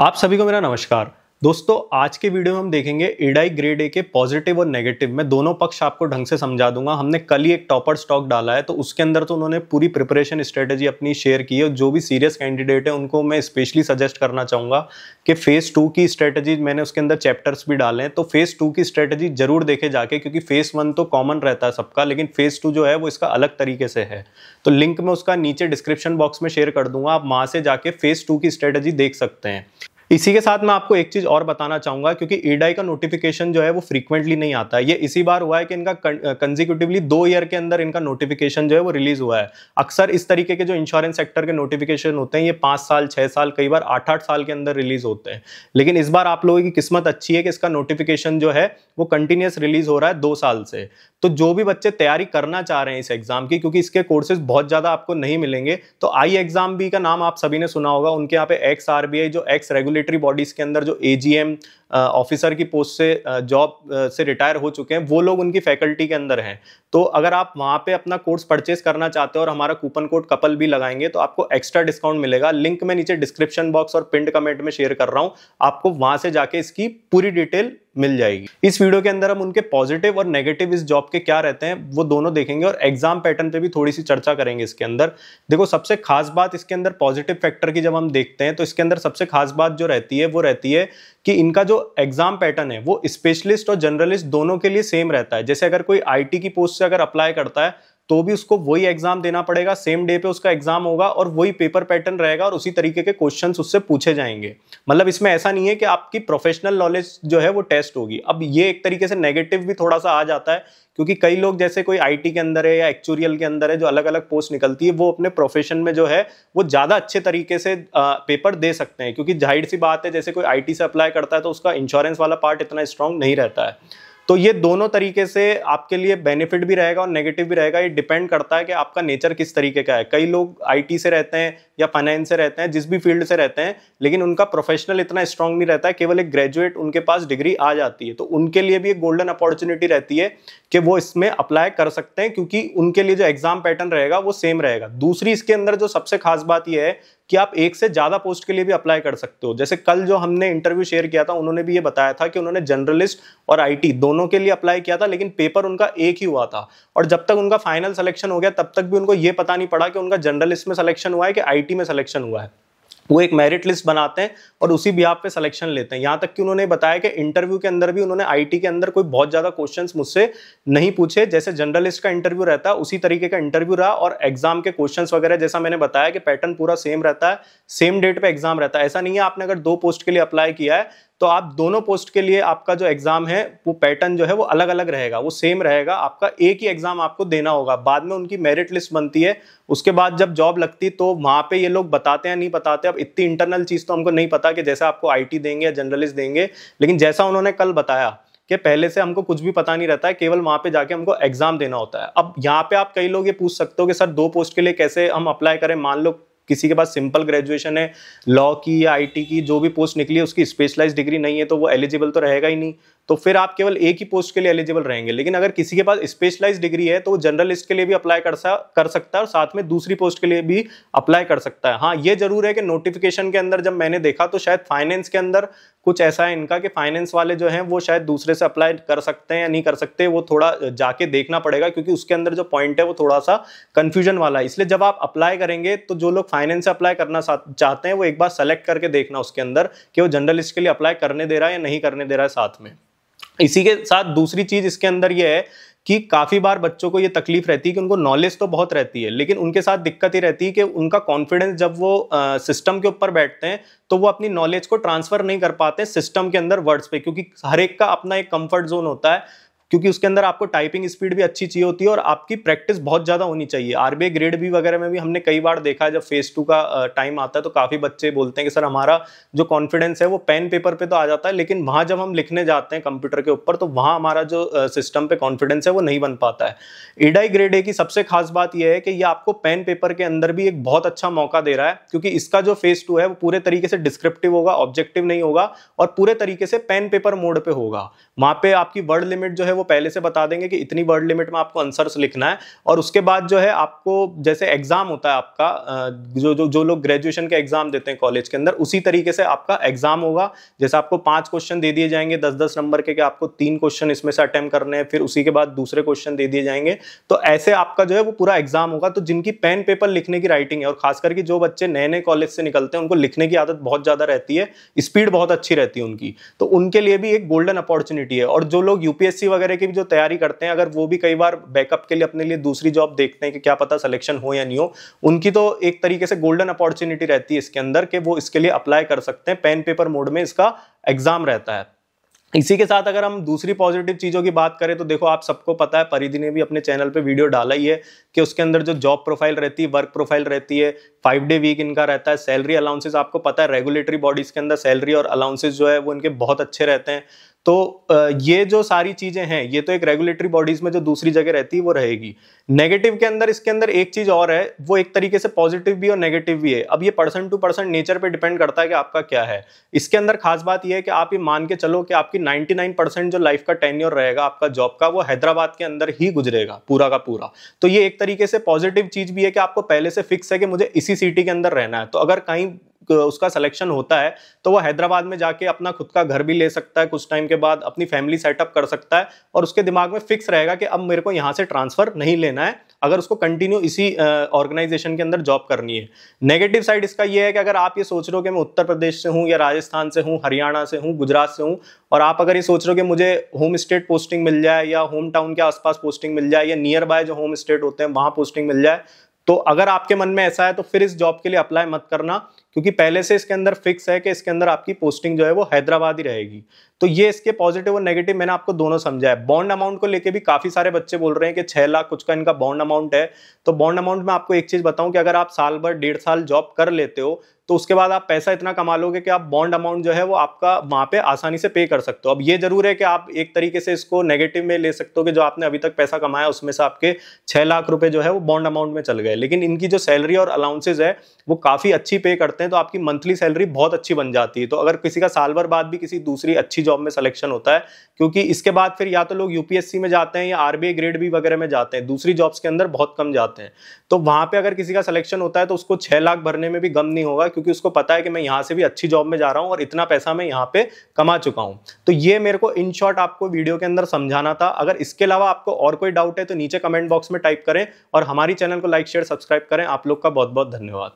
आप सभी को मेरा नमस्कार दोस्तों आज के वीडियो में हम देखेंगे एडाई ग्रेड ए के पॉजिटिव और नेगेटिव में दोनों पक्ष आपको ढंग से समझा दूंगा हमने कल ही एक टॉपर स्टॉक डाला है तो उसके अंदर तो उन्होंने पूरी प्रिपरेशन स्ट्रेटेजी अपनी शेयर की है और जो भी सीरियस कैंडिडेट है उनको मैं स्पेशली सजेस्ट करना चाहूँगा कि फेज़ टू की स्ट्रेटेजी मैंने उसके अंदर चैप्टर्स भी डाले हैं तो फेज़ टू की स्ट्रेटेजी जरूर देखे जाके क्योंकि फेज़ वन तो कॉमन रहता है सबका लेकिन फेज़ टू जो है वो इसका अलग तरीके से है तो लिंक मैं उसका नीचे डिस्क्रिप्शन बॉक्स में शेयर कर दूंगा आप वहाँ से जाके फेज़ टू की स्ट्रेटेजी देख सकते हैं इसी के साथ मैं आपको एक चीज़ और बताना चाहूंगा क्योंकि ईडाई e का नोटिफिकेशन जो है वो फ्रीक्वेंटली नहीं आता है ये इसी बार हुआ है कि इनका कंजिक्यूटिवली दो ईयर के अंदर इनका नोटिफिकेशन जो है वो रिलीज हुआ है अक्सर इस तरीके के जो इंश्योरेंस सेक्टर के नोटिफिकेशन होते हैं ये पांच साल छह साल कई बार आठ आठ साल के अंदर रिलीज होते हैं लेकिन इस बार आप लोगों की किस्मत अच्छी है कि इसका नोटिफिकेशन जो है वो कंटिन्यूस रिलीज हो रहा है दो साल से तो जो भी बच्चे तैयारी करना चाह रहे हैं इस एग्जाम की क्योंकि इसके कोर्सेज बहुत ज़्यादा आपको नहीं मिलेंगे तो आई एग्जाम बी का नाम आप सभी ने सुना होगा उनके यहाँ पे एक्स आरबीआई जो एक्स रेगुलर रेगुलेटरी बॉडीज के अंदर जो एजीएम ऑफिसर की पोस्ट से जॉब से रिटायर हो चुके हैं वो लोग उनकी फैकल्टी के अंदर हैं तो अगर आप वहाँ पे अपना कोर्स परचेस करना चाहते हो और हमारा कूपन कोड कपल भी लगाएंगे तो आपको एक्स्ट्रा डिस्काउंट मिलेगा लिंक मैं नीचे डिस्क्रिप्शन बॉक्स और पिंड कमेंट में शेयर कर रहा हूँ आपको वहाँ से जाके इसकी पूरी डिटेल मिल जाएगी इस वीडियो के अंदर हम उनके पॉजिटिव और नेगेटिव इस जॉब के क्या रहते हैं वो दोनों देखेंगे और एग्जाम पैटर्न पे भी थोड़ी सी चर्चा करेंगे इसके अंदर देखो सबसे खास बात इसके अंदर पॉजिटिव फैक्टर की जब हम देखते हैं तो इसके अंदर सबसे खास बात जो रहती है वो रहती है कि इनका जो एग्जाम पैटर्न है वो स्पेशलिस्ट और जर्नलिस्ट दोनों के लिए सेम रहता है जैसे अगर कोई आई की पोस्ट से अगर अप्लाई करता है तो भी उसको वही एग्जाम देना पड़ेगा सेम डे पे उसका एग्जाम होगा और वही पेपर पैटर्न रहेगा और उसी तरीके के क्वेश्चन उससे पूछे जाएंगे मतलब इसमें ऐसा नहीं है कि आपकी प्रोफेशनल नॉलेज जो है वो टेस्ट होगी अब ये एक तरीके से नेगेटिव भी थोड़ा सा आ जाता है क्योंकि कई लोग जैसे कोई आईटी के अंदर है या एक्चुरियल के अंदर है जो अलग अलग पोस्ट निकलती है वो अपने प्रोफेशन में जो है वो ज़्यादा अच्छे तरीके से पेपर दे सकते हैं क्योंकि जाहिर सी बात है जैसे कोई आईटी से अप्लाई करता है तो उसका इंश्योरेंस वाला पार्ट इतना स्ट्रांग नहीं रहता है तो ये दोनों तरीके से आपके लिए बेनिफिट भी रहेगा और नेगेटिव भी रहेगा ये डिपेंड करता है कि आपका नेचर किस तरीके का है कई लोग आईटी से रहते हैं या फाइनेंस से रहते हैं जिस भी फील्ड से रहते हैं लेकिन उनका प्रोफेशनल इतना स्ट्रांग नहीं रहता है केवल एक ग्रेजुएट उनके पास डिग्री आ जाती है तो उनके लिए भी एक गोल्डन अपॉर्चुनिटी रहती है कि वो इसमें अप्लाई कर सकते हैं क्योंकि उनके लिए जो एग्जाम पैटर्न रहेगा वो सेम रहेगा दूसरी इसके अंदर जो सबसे खास बात यह है कि आप एक से ज़्यादा पोस्ट के लिए भी अप्लाई कर सकते हो जैसे कल जो हमने इंटरव्यू शेयर किया था उन्होंने भी ये बताया था कि उन्होंने जर्नलिस्ट और आईटी दोनों के लिए अप्लाई किया था लेकिन पेपर उनका एक ही हुआ था और जब तक उनका फाइनल सिलेक्शन हो गया तब तक भी उनको ये पता नहीं पड़ा कि उनका जर्नलिस्ट में सिलेक्शन हुआ है कि आई आईआईटी में सिलेक्शन हुआ है वो एक मेरिट लिस्ट बनाते हैं और उसी भी आप पे सिलेक्शन लेते हैं यहाँ तक कि उन्होंने बताया कि इंटरव्यू के अंदर भी उन्होंने आईटी के अंदर कोई बहुत ज़्यादा क्वेश्चंस मुझसे नहीं पूछे जैसे जर्नलिस्ट का इंटरव्यू रहता है उसी तरीके का इंटरव्यू रहा और एग्जाम के क्वेश्चंस वगैरह जैसा मैंने बताया कि पैटर्न पूरा सेम रहता है सेम डेट पर एग्जाम रहता है ऐसा नहीं है आपने अगर दो पोस्ट के लिए अप्लाई किया है तो आप दोनों पोस्ट के लिए आपका जो एग्ज़ाम है वो पैटर्न जो है वो अलग अलग रहेगा वो सेम रहेगा आपका एक ही एग्ज़ाम आपको देना होगा बाद में उनकी मेरिट लिस्ट बनती है उसके बाद जब जॉब लगती तो वहां पे ये लोग बताते हैं नहीं बताते अब इतनी इंटरनल चीज़ तो हमको नहीं पता कि जैसा आपको आई देंगे या जर्नलिस्ट देंगे लेकिन जैसा उन्होंने कल बताया कि पहले से हमको कुछ भी पता नहीं रहता है केवल वहां पे जाके हमको एग्जाम देना होता है अब यहाँ पे आप कई लोग ये पूछ सकते हो कि सर दो पोस्ट के लिए कैसे हम अप्लाई करें मान लो किसी के पास सिंपल ग्रेजुएशन है लॉ की या आईटी की जो भी पोस्ट निकली है उसकी स्पेशलाइज डिग्री नहीं है तो वो एलिजिबल तो रहेगा ही नहीं तो फिर आप केवल एक ही पोस्ट के लिए एलिजिबल रहेंगे लेकिन अगर किसी के पास स्पेशलाइज डिग्री है तो वो जर्नलिस्ट के लिए भी अप्लाई कर सा कर सकता है और साथ में दूसरी पोस्ट के लिए भी अप्लाई कर सकता है हाँ ये जरूर है कि नोटिफिकेशन के अंदर जब मैंने देखा तो शायद फाइनेंस के अंदर कुछ ऐसा है इनका कि फाइनेंस वाले जो हैं वो शायद दूसरे से अप्लाई कर सकते हैं या नहीं कर सकते वो थोड़ा जाके देखना पड़ेगा क्योंकि उसके अंदर जो पॉइंट है वो थोड़ा सा कन्फ्यूजन वाला है इसलिए जब आप अप्लाई करेंगे तो जो लोग फाइनेंस से अप्लाई करना चाहते हैं वो एक बार सेलेक्ट करके देखना उसके अंदर कि वो जर्नलिस्ट के लिए अप्लाई करने दे रहा है या नहीं करने दे रहा है साथ में इसी के साथ दूसरी चीज़ इसके अंदर ये है कि काफ़ी बार बच्चों को ये तकलीफ रहती है कि उनको नॉलेज तो बहुत रहती है लेकिन उनके साथ दिक्कत ही रहती है कि उनका कॉन्फिडेंस जब वो सिस्टम के ऊपर बैठते हैं तो वो अपनी नॉलेज को ट्रांसफ़र नहीं कर पाते सिस्टम के अंदर वर्ड्स पे क्योंकि हर एक का अपना एक कंफर्ट जोन होता है क्योंकि उसके अंदर आपको टाइपिंग स्पीड भी अच्छी चाहिए होती है और आपकी प्रैक्टिस बहुत ज़्यादा होनी चाहिए आर ग्रेड भी वगैरह में भी हमने कई बार देखा है जब फेज़ टू का टाइम आता है तो काफ़ी बच्चे बोलते हैं कि सर हमारा जो कॉन्फिडेंस है वो पेन पेपर पे तो आ जाता है लेकिन वहाँ जब हम लिखने जाते हैं कंप्यूटर के ऊपर तो वहाँ हमारा जो सिस्टम पे कॉन्फिडेंस है वो नहीं बन पाता है एडाई ग्रेड ए की सबसे खास बात यह है कि ये आपको पेन पेपर के अंदर भी एक बहुत अच्छा मौका दे रहा है क्योंकि इसका जो फेज़ टू है वो पूरे तरीके से डिस्क्रिप्टिव होगा ऑब्जेक्टिव नहीं होगा और पूरे तरीके से पेन पेपर मोड पर होगा वहाँ पर आपकी वर्ड लिमिट जो है है वो पहले से बता देंगे कि इतनी वर्ड लिमिट में आपको आंसर्स लिखना है और उसके बाद जो है आपको जैसे एग्जाम होता है आपका जो जो जो लोग ग्रेजुएशन के एग्जाम देते हैं कॉलेज के अंदर उसी तरीके से आपका एग्जाम होगा जैसे आपको पांच क्वेश्चन दे दिए जाएंगे दस दस नंबर के, के आपको तीन क्वेश्चन इसमें से अटेम्प्ट करने हैं फिर उसी के बाद दूसरे क्वेश्चन दे दिए जाएंगे तो ऐसे आपका जो है वो पूरा एग्जाम होगा तो जिनकी पेन पेपर लिखने की राइटिंग है और खास करके जो बच्चे नए नए कॉलेज से निकलते हैं उनको लिखने की आदत बहुत ज्यादा रहती है स्पीड बहुत अच्छी रहती है उनकी तो उनके लिए भी एक गोल्डन अपॉर्चुनिटी है और जो लोग यूपीएससी वगैरह वगैरह की भी जो तैयारी करते हैं अगर वो भी कई बार बैकअप के लिए अपने लिए दूसरी जॉब देखते हैं कि क्या पता सिलेक्शन हो या नहीं हो उनकी तो एक तरीके से गोल्डन अपॉर्चुनिटी रहती है इसके अंदर कि वो इसके लिए अप्लाई कर सकते हैं पेन पेपर मोड में इसका एग्जाम रहता है इसी के साथ अगर हम दूसरी पॉजिटिव चीज़ों की बात करें तो देखो आप सबको पता है परिधि ने भी अपने चैनल पे वीडियो डाला ही है कि उसके अंदर जो जॉब प्रोफाइल रहती है वर्क प्रोफाइल रहती है फाइव डे वीक इनका रहता है सैलरी अलाउंसेज आपको पता है रेगुलेटरी बॉडीज़ के अंदर सैलरी और अलाउंसेज जो है वो इनके बहुत अच्छे रहते हैं तो ये जो सारी चीज़ें हैं ये तो एक रेगुलेटरी बॉडीज में जो दूसरी जगह रहती है वो रहेगी नेगेटिव के अंदर इसके अंदर एक चीज़ और है वो एक तरीके से पॉजिटिव भी और नेगेटिव भी है अब ये पर्सन टू पर्सन नेचर पे डिपेंड करता है कि आपका क्या है इसके अंदर खास बात यह है कि आप ये मान के चलो कि आपकी नाइनटी जो लाइफ का टेन्योर रहेगा आपका जॉब का वो हैदराबाद के अंदर ही गुजरेगा पूरा का पूरा तो ये एक तरीके से पॉजिटिव चीज़ भी है कि आपको पहले से फिक्स है कि मुझे इसी सिटी के अंदर रहना है तो अगर कहीं उसका सिलेक्शन होता है तो वो हैदराबाद में जाके अपना खुद का घर भी ले सकता है कुछ टाइम के बाद अपनी फैमिली सेटअप कर सकता है और उसके दिमाग में फिक्स रहेगा कि अब मेरे को यहाँ से ट्रांसफर नहीं लेना है अगर उसको कंटिन्यू इसी ऑर्गेनाइजेशन के अंदर जॉब करनी है नेगेटिव साइड इसका यह है कि अगर आप ये सोच रहे हो कि मैं उत्तर प्रदेश से हूँ या राजस्थान से हूँ हरियाणा से हूँ गुजरात से हूँ और आप अगर ये सोच रहे हो कि मुझे होम स्टेट पोस्टिंग मिल जाए या होम टाउन के आसपास पोस्टिंग मिल जाए या नियर बाय जो होम स्टेट होते हैं वहाँ पोस्टिंग मिल जाए तो अगर आपके मन में ऐसा है तो फिर इस जॉब के लिए अप्लाई मत करना क्योंकि पहले से इसके अंदर फिक्स है कि इसके अंदर आपकी पोस्टिंग जो है वो हैदराबाद ही रहेगी तो ये इसके पॉजिटिव और नेगेटिव मैंने आपको दोनों समझा है बॉन्ड अमाउंट को लेकर भी काफी सारे बच्चे बोल रहे हैं कि छह लाख कुछ का इनका बॉन्ड अमाउंट है तो बॉन्ड अमाउंट में आपको एक चीज बताऊं कि अगर आप साल भर डेढ़ साल जॉब कर लेते हो तो उसके बाद आप पैसा इतना कमा लोगे कि आप बॉन्ड अमाउंट जो है वो आपका वहां पे आसानी से पे कर सकते हो अब ये जरूर है कि आप एक तरीके से इसको नेगेटिव में ले सकते हो कि जो आपने अभी तक पैसा कमाया उसमें से आपके छह लाख रुपए जो है वो बॉन्ड अमाउंट में चल गए लेकिन इनकी जो सैलरी और अलाउंसेज है वो काफी अच्छी पे करते हैं तो आपकी मंथली सैलरी बहुत अच्छी बन जाती है तो अगर किसी का साल भर बाद भी किसी दूसरी अच्छी जॉब में सिलेक्शन होता है क्योंकि इसके बाद फिर या तो लोग यूपीएससी में जाते हैं या आरबीआई ग्रेड भी वगैरह में जाते हैं दूसरी जॉब्स के अंदर बहुत कम जाते हैं तो वहां पे अगर किसी का सिलेक्शन होता है तो उसको छह लाख भरने में भी गम नहीं होगा क्योंकि उसको पता है कि मैं यहाँ से भी अच्छी जॉब में जा रहा हूँ और इतना पैसा मैं यहाँ पे कमा चुका हूँ तो ये मेरे को इन शॉर्ट आपको वीडियो के अंदर समझाना था अगर इसके अलावा आपको और कोई डाउट है तो नीचे कमेंट बॉक्स में टाइप करें और हमारी चैनल को लाइक शेयर सब्सक्राइब करें आप लोग का बहुत बहुत धन्यवाद